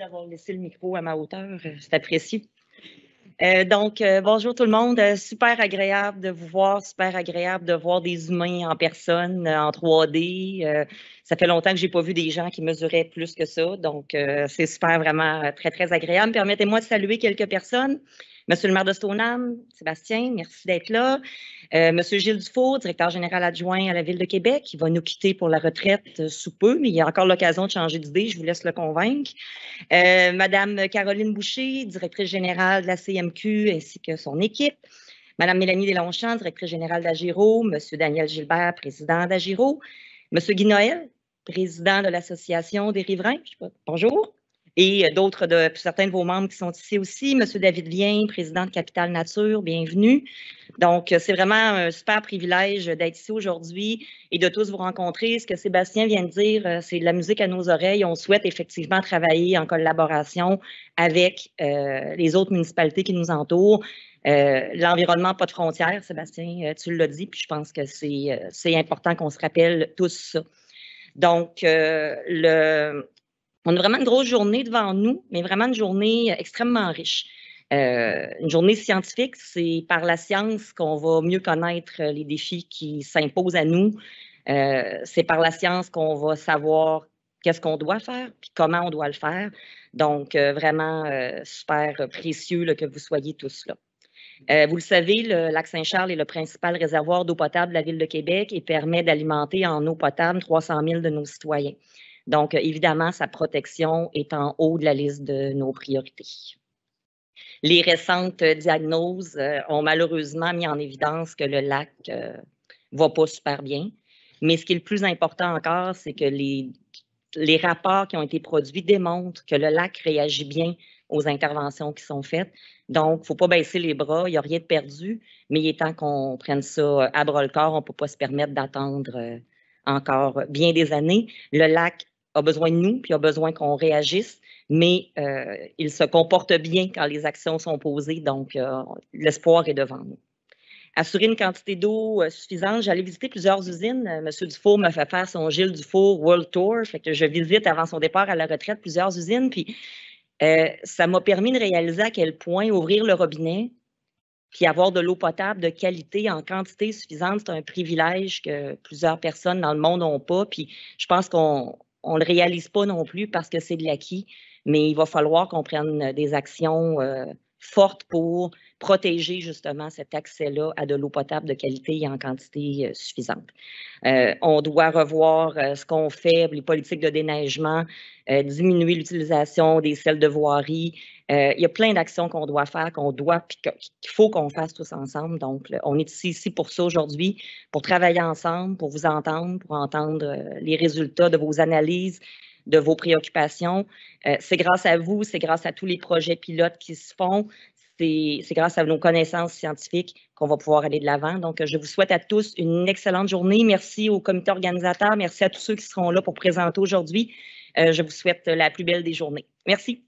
d'avoir laissé le micro à ma hauteur. Euh, c'est apprécié. Euh, donc, euh, bonjour tout le monde. super agréable de vous voir, super agréable de voir des humains en personne, en 3D. ça fait longtemps que je n'ai pas vu des gens qui mesuraient plus que ça. Donc, c'est super, vraiment très, très agréable. Permettez-moi de saluer quelques personnes. Monsieur le maire de Stoneham, Sébastien, merci d'être là. Euh, Monsieur Gilles Dufour, directeur général adjoint à la Ville de Québec, qui va nous quitter pour la retraite euh, sous peu, mais il y a encore l'occasion de changer d'idée, je vous laisse le convaincre. Euh, Madame Caroline Boucher, directrice générale de la CMQ, ainsi que son équipe. Madame Mélanie Delonchamp, directrice générale d'Agiro. Monsieur Daniel Gilbert, président d'Agiro. Monsieur Guy Noël, président de l'Association des riverains. Bonjour et euh, d'autres de certains de vos membres qui sont ici aussi. Monsieur David Vien, président de Capital Nature, bienvenue. Donc, euh, c'est vraiment un super privilège d'être ici aujourd'hui et de tous vous rencontrer. Ce que Sébastien vient de dire, euh, c'est de la musique à nos oreilles. On souhaite effectivement travailler en collaboration avec les autres municipalités qui nous entourent. L'environnement pas de frontières, Sébastien, tu l'as dit, puis je pense que c'est important qu'on se rappelle tous ça. Donc, le, on a vraiment une grosse journée devant nous, mais vraiment une journée euh, extrêmement riche. Euh, une journée scientifique, c'est par la science qu'on va mieux connaître euh, les défis qui s'imposent à nous. c'est par la science qu'on va savoir qu'est-ce qu'on doit faire, et comment on doit le faire. Donc, vraiment super précieux que vous soyez tous là. vous le savez, le lac Saint-Charles est le principal réservoir d'eau potable de la Ville de Québec et permet d'alimenter en eau potable 300 000 de nos citoyens. Donc, évidemment, sa protection est en haut de la liste de nos priorités. Les récentes diagnoses euh, ont malheureusement mis en évidence que le lac ne euh, va pas super bien. Mais ce qui est le plus important encore, c'est que les, les rapports qui ont été produits démontrent que le lac réagit bien aux interventions qui sont faites. Donc, il ne faut pas baisser les bras, il n'y a rien de perdu, mais il est temps qu'on prenne ça euh, à bras le corps. On ne peut pas se permettre d'attendre encore bien des années. Le lac a besoin de nous, puis a besoin qu'on réagisse, mais euh, il se comporte bien quand les actions sont posées, donc euh, l'espoir est devant nous. Assurer une quantité d'eau euh, suffisante, j'allais visiter plusieurs usines. Monsieur Dufour me fait faire son Gilles Dufour World Tour, fait que je visite avant son départ à la retraite plusieurs usines, puis ça m'a permis de réaliser à quel point ouvrir le robinet, puis avoir de l'eau potable de qualité en quantité suffisante, c'est un privilège que plusieurs personnes dans le monde n'ont pas. Puis je pense qu'on on le réalise pas non plus parce que c'est de l'acquis, mais il va falloir qu'on prenne des actions euh, forte pour protéger justement cet accès-là à de l'eau potable de qualité et en quantité euh, suffisante. Euh, on doit revoir euh, ce qu'on fait, les politiques de déneigement, diminuer l'utilisation des sels de voirie. il y a plein d'actions qu'on doit faire, qu'on doit, qu'il faut qu'on fasse tous ensemble. Donc, on est ici pour ça aujourd'hui, pour travailler ensemble, pour vous entendre, pour entendre les résultats de vos analyses, de vos préoccupations. Euh, c'est grâce à vous, c'est grâce à tous les projets pilotes qui se font, c'est grâce à nos connaissances scientifiques qu'on va pouvoir aller de l'avant. Donc, je vous souhaite à tous une excellente journée. Merci au comité organisateur. Merci à tous ceux qui seront là pour présenter aujourd'hui. Euh, je vous souhaite la plus belle des journées. Merci.